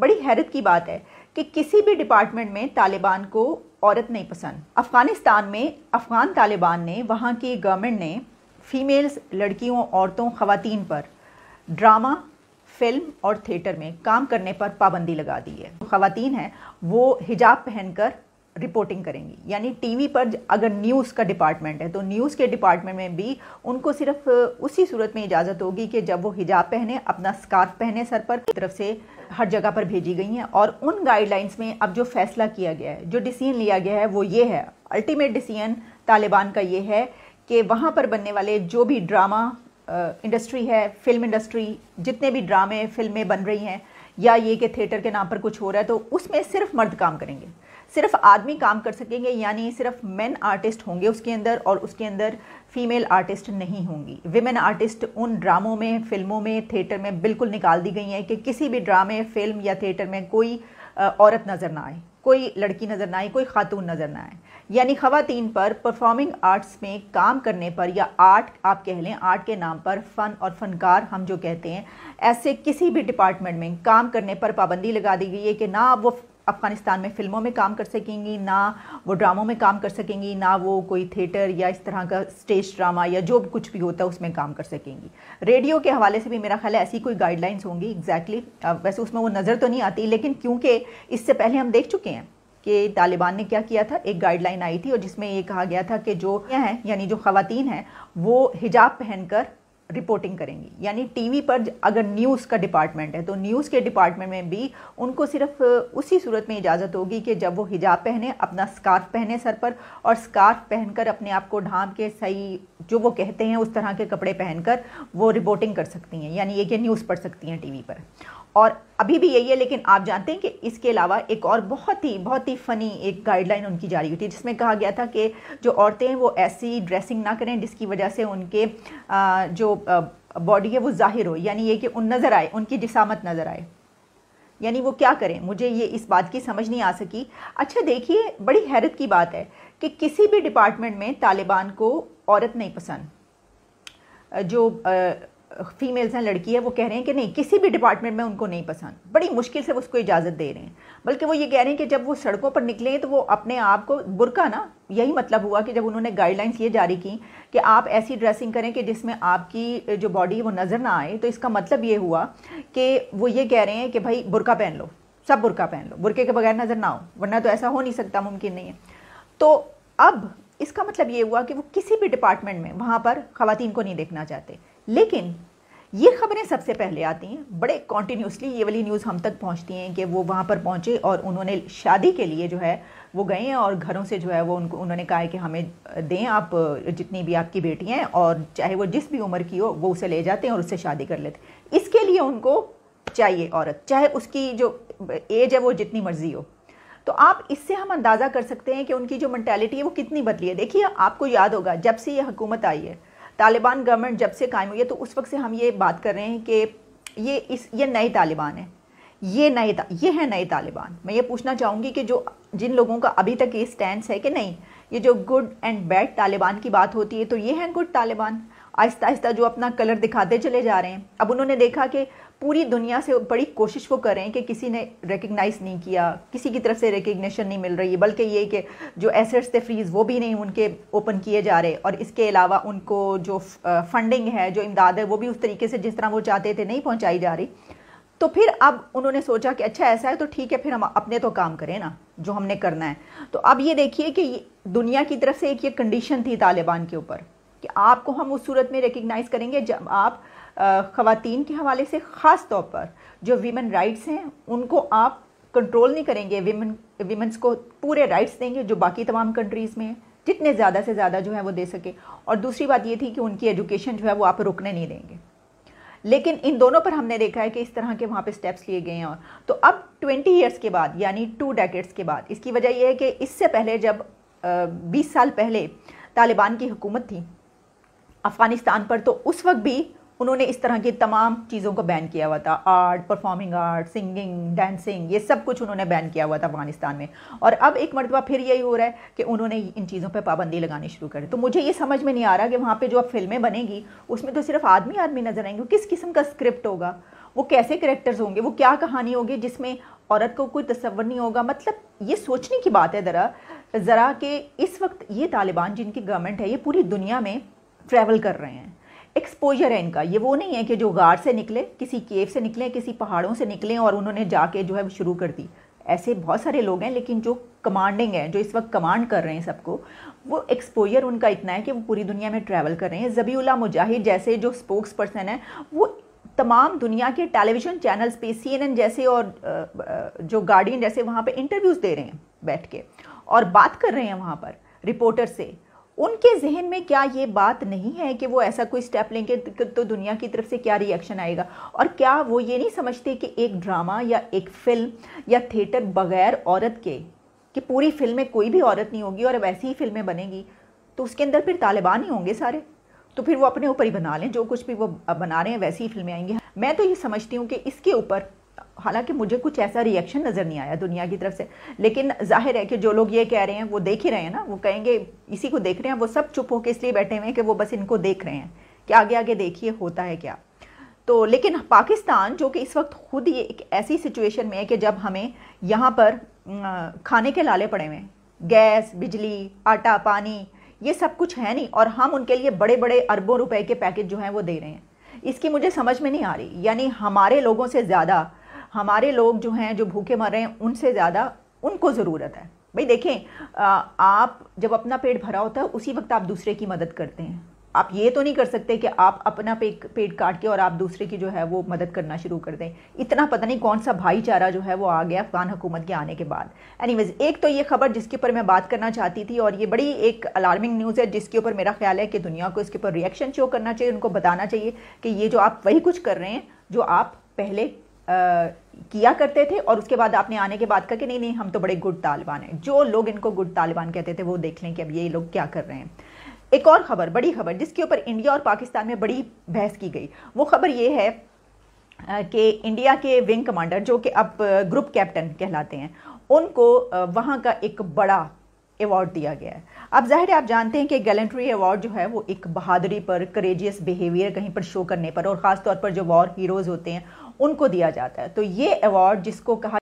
बड़ी हैरत की बात है कि किसी भी डिपार्टमेंट में तालिबान को औरत नहीं पसंद अफ़गानिस्तान में अफ़गान तालिबान ने वहाँ की गवर्नमेंट ने फ़ीमेल्स लड़कियों औरतों खातन पर ड्रामा फिल्म और थिएटर में काम करने पर पाबंदी लगा दी है जो हैं वो हिजाब पहनकर रिपोर्टिंग करेंगी यानी टीवी पर अगर न्यूज़ का डिपार्टमेंट है तो न्यूज़ के डिपार्टमेंट में भी उनको सिर्फ उसी सूरत में इजाज़त होगी कि जब वो हिजाब पहने अपना स्कार्फ पहने सर पर तरफ से हर जगह पर भेजी गई हैं और उन गाइडलाइंस में अब जो फैसला किया गया है जो डिसीजन लिया गया है वो ये है अल्टीमेट डिसीजन तालिबान का ये है कि वहाँ पर बनने वाले जो भी ड्रामा इंडस्ट्री है फिल्म इंडस्ट्री जितने भी ड्रामे फिल्में बन रही हैं या ये कि थिएटर के नाम पर कुछ हो रहा है तो उसमें सिर्फ मर्द काम करेंगे सिर्फ आदमी काम कर सकेंगे यानी सिर्फ मेन आर्टिस्ट होंगे उसके अंदर और उसके अंदर फीमेल आर्टिस्ट नहीं होंगी विमेन आर्टिस्ट उन ड्रामों में फिल्मों में थिएटर में बिल्कुल निकाल दी गई हैं कि किसी भी ड्रामे फिल्म या थिएटर में कोई औरत नज़र ना आए कोई लड़की नज़र ना आए कोई खातून नज़र ना आए यानी खातन पर परफॉर्मिंग आर्ट्स में काम करने पर या आर्ट आप कह लें आर्ट के नाम पर फ़न और फ़नकार हम जो कहते हैं ऐसे किसी भी डिपार्टमेंट में काम करने पर पाबंदी लगा दी गई है कि ना वो अफ़गानिस्तान में फ़िल्मों में काम कर सकेंगी ना वो ड्रामों में काम कर सकेंगी ना वो कोई थिएटर या इस तरह का स्टेज ड्रामा या जो कुछ भी होता है उसमें काम कर सकेंगी रेडियो के हवाले से भी मेरा ख्याल है ऐसी कोई गाइडलाइंस होंगी एग्जैक्टली exactly. वैसे उसमें वो नज़र तो नहीं आती लेकिन क्योंकि इससे पहले हम देख चुके हैं कि तालिबान ने क्या किया था एक गाइडलाइन आई थी और जिसमें ये कहा गया था कि जो हैं यानी जो खातन हैं वो हिजाब पहनकर रिपोर्टिंग करेंगी यानी टीवी पर अगर न्यूज़ का डिपार्टमेंट है तो न्यूज़ के डिपार्टमेंट में भी उनको सिर्फ उसी सूरत में इजाज़त होगी कि जब वो हिजाब पहने अपना स्कार्फ पहने सर पर और स्कार्फ पहनकर अपने आप को ढांप के सही जो वो कहते हैं उस तरह के कपड़े पहनकर वो रिपोर्टिंग कर सकती हैं यानी ये कि न्यूज़ पढ़ सकती हैं टी पर और अभी भी यही है लेकिन आप जानते हैं कि इसके अलावा एक और बहुत ही बहुत ही फ़नी एक गाइडलाइन उनकी जारी हुई थी जिसमें कहा गया था कि जो औरतें हैं वो ऐसी ड्रेसिंग ना करें जिसकी वजह से उनके जो बॉडी है वो ज़ाहिर हो यानी ये कि उन नज़र आए उनकी जिसामत नज़र आए यानी वो क्या करें मुझे ये इस बात की समझ नहीं आ सकी अच्छा देखिए बड़ी हैरत की बात है कि किसी भी डिपार्टमेंट में तालिबान को औरत नहीं पसंद जो फीमेल्स हैं लड़की है वो कह रहे हैं कि नहीं किसी भी डिपार्टमेंट में उनको नहीं पसंद बड़ी मुश्किल से उसको इजाज़त दे रहे हैं बल्कि वो ये कह रहे हैं कि जब वो सड़कों पर निकले तो वो अपने आप को बुरका ना यही मतलब हुआ कि जब उन्होंने गाइडलाइंस ये जारी की कि आप ऐसी ड्रेसिंग करें कि जिसमें आपकी जो बॉडी है वो नज़र ना आए तो इसका मतलब ये हुआ कि वो ये कह रहे हैं कि भाई बुरका पहन लो सब बुरका पहन लो बुरके के बगैर नज़र ना हो वरना तो ऐसा हो नहीं सकता मुमकिन नहीं है तो अब इसका मतलब ये हुआ कि वो किसी भी डिपार्टमेंट में वहाँ पर ख़वातीन को नहीं देखना चाहते लेकिन ये खबरें सबसे पहले आती हैं बड़े कॉन्टीन्यूसली ये वाली न्यूज़ हम तक पहुंचती हैं कि वो वहाँ पर पहुँचे और उन्होंने शादी के लिए जो है वो गए हैं और घरों से जो है वो उनको उन्होंने कहा है कि हमें दें आप जितनी भी आपकी बेटी हैं और चाहे वो जिस भी उम्र की हो वो उसे ले जाते हैं और उससे शादी कर लेते इसके लिए उनको चाहिए औरत चाहे उसकी जो एज है वो जितनी मर्जी हो तो आप इससे हम अंदाज़ा कर सकते हैं कि उनकी जो मैंटेलिटी है वो कितनी बदली है देखिए आपको याद होगा जब से ये हुकूमत आई है तालिबान गवर्नमेंट जब से कायम हुई है तो उस वक्त से हम ये बात कर रहे हैं कि ये इस ये नए तालिबान है ये नए ये है नए तालिबान मैं ये पूछना चाहूँगी कि जो जिन लोगों का अभी तक ये स्टैंड है कि नहीं ये जो गुड एंड बैड तालिबान की बात होती है तो ये हैं गुड तालिबान आहिस्ता आहिस्ता जो अपना कलर दिखाते चले जा रहे हैं अब उन्होंने देखा कि पूरी दुनिया से बड़ी कोशिश वो कर रहे हैं कि किसी ने रिकग्नाइज़ नहीं किया किसी की तरफ से रिकग्निशन नहीं मिल रही है बल्कि ये कि जो एसेट्स थे फ्रीज़ वो भी नहीं उनके ओपन किए जा रहे और इसके अलावा उनको जो फंडिंग है जो इमदाद है वो भी उस तरीके से जिस तरह वो चाहते थे नहीं पहुँचाई जा रही तो फिर अब उन्होंने सोचा कि अच्छा ऐसा है तो ठीक है फिर हम अपने तो काम करें ना जो हमने करना है तो अब ये देखिए कि दुनिया की तरफ से एक ये कंडीशन थी तालिबान के ऊपर कि आपको हम उस सूरत में रिकगनाइज़ करेंगे जब आप ख़वातीन के हवाले से ख़ास तौर पर जो वीमन राइट्स हैं उनको आप कंट्रोल नहीं करेंगे वीमन वीमेंस को पूरे राइट्स देंगे जो बाकी तमाम कंट्रीज़ में जितने ज़्यादा से ज़्यादा जो है वो दे सके और दूसरी बात ये थी कि उनकी एजुकेशन जो है वो आप रुकने नहीं देंगे लेकिन इन दोनों पर हमने देखा है कि इस तरह के वहाँ पे स्टेप्स लिए गए हैं और तो अब 20 इयर्स के बाद यानी टू डेकेट्स के बाद इसकी वजह यह है कि इससे पहले जब बीस साल पहले तालिबान की हुकूमत थी अफ़गानिस्तान पर तो उस वक्त भी उन्होंने इस तरह की तमाम चीज़ों को बैन किया हुआ था art performing art singing dancing ये सब कुछ उन्होंने बैन किया हुआ था अफगानिस्तान में और अब एक मरतबा फिर यही हो रहा है कि उन्होंने इन चीज़ों पर पाबंदी लगानी शुरू करी तो मुझे ये समझ में नहीं आ रहा कि वहाँ पर जो अब फिल्में बनेंगी उसमें तो सिर्फ आदमी आदमी नज़र आएंगे किस किस्म का स्क्रिप्ट होगा वो कैसे करेक्टर्स होंगे वो क्या कहानी होगी जिसमें औरत को कोई तस्वर नहीं होगा मतलब ये सोचने की बात है ज़रा ज़रा कि इस वक्त ये तालिबान जिनकी गवर्नमेंट है ये पूरी दुनिया में ट्रैवल कर रहे हैं एक्सपोजर है इनका ये वो नहीं है कि जो गार से निकले किसी केव से निकले किसी पहाड़ों से निकले और उन्होंने जाके जो है शुरू कर दी ऐसे बहुत सारे लोग हैं लेकिन जो कमांडिंग है जो इस वक्त कमांड कर रहे हैं सबको वो एक्सपोजर उनका इतना है कि वो पूरी दुनिया में ट्रैवल कर रहे हैं जबीउल्ला मुजाहिद जैसे जो स्पोक्स पर्सन हैं वो तमाम दुनिया के टेलीविज़न चैनल्स पे सी जैसे और जो गार्डियन जैसे वहाँ पे इंटरव्यूज़ दे रहे हैं बैठ के और बात कर रहे हैं वहाँ पर रिपोर्टर से उनके जहन में क्या ये बात नहीं है कि वो ऐसा कोई स्टेप लेंगे तो, तो, तो दुनिया की तरफ से क्या रिएक्शन आएगा और क्या वो ये नहीं समझते कि एक ड्रामा या एक फ़िल्म या थिएटर बगैर औरत के कि पूरी फिल्म में कोई भी औरत नहीं होगी और अब ऐसी ही फिल्में बनेंगी तो उसके अंदर फिर तालिबान ही होंगे सारे तो फिर वो अपने ऊपर ही बना लें जो कुछ भी वो बना रहे हैं वैसी ही फिल्में आएंगी मैं तो ये समझती हूँ कि इसके ऊपर हालांकि मुझे कुछ ऐसा रिएक्शन नज़र नहीं आया दुनिया की तरफ से लेकिन जाहिर है कि जो लोग ये कह रहे हैं वो देख ही रहे हैं ना वो कहेंगे इसी को देख रहे हैं वो सब चुप होकर इसलिए बैठे हुए हैं कि वो बस इनको देख रहे हैं कि आगे आगे देखिए होता है क्या तो लेकिन पाकिस्तान जो कि इस वक्त खुद ही एक ऐसी सिचुएशन में है कि जब हमें यहाँ पर खाने के लाले पड़े हुए हैं गैस बिजली आटा पानी ये सब कुछ है नहीं और हम उनके लिए बड़े बड़े अरबों रुपए के पैकेज जो हैं वो दे रहे हैं इसकी मुझे समझ में नहीं आ रही यानी हमारे लोगों से ज़्यादा हमारे लोग जो हैं जो भूखे मर रहे हैं उनसे ज़्यादा उनको ज़रूरत है भाई देखें आप जब अपना पेट भरा होता है उसी वक्त आप दूसरे की मदद करते हैं आप ये तो नहीं कर सकते कि आप अपना पेट पेट काट के और आप दूसरे की जो है वो मदद करना शुरू कर दें इतना पता नहीं कौन सा भाईचारा जो है वो आ गया अफगान हुकूमत के आने के बाद एनी एक तो ये खबर जिसके ऊपर मैं बात करना चाहती थी और ये बड़ी एक अलार्मिंग न्यूज़ है जिसके ऊपर मेरा ख्याल है कि दुनिया को इसके ऊपर रिएक्शन शो करना चाहिए उनको बताना चाहिए कि ये जो आप वही कुछ कर रहे हैं जो आप पहले किया करते थे और उसके बाद आपने आने के बाद कहा कि नहीं नहीं हम तो बड़े गुड तालिबान हैं जो लोग इनको गुड तालिबान कहते थे वो देख लें कि अब ये लोग क्या कर रहे हैं एक और खबर बड़ी खबर जिसके ऊपर इंडिया और पाकिस्तान में बड़ी बहस की गई वो खबर ये है कि इंडिया के विंग कमांडर जो कि अब ग्रुप कैप्टन कहलाते हैं उनको वहाँ का एक बड़ा अवार्ड दिया गया है अब जाहिर है आप जानते हैं कि गैलेंट्री अवार्ड जो है वो एक बहादुरी पर करेजियस बिहेवियर कहीं पर शो करने पर और खासतौर पर जो वॉर हीरोज़ होते हैं उनको दिया जाता है तो ये अवार्ड जिसको कहा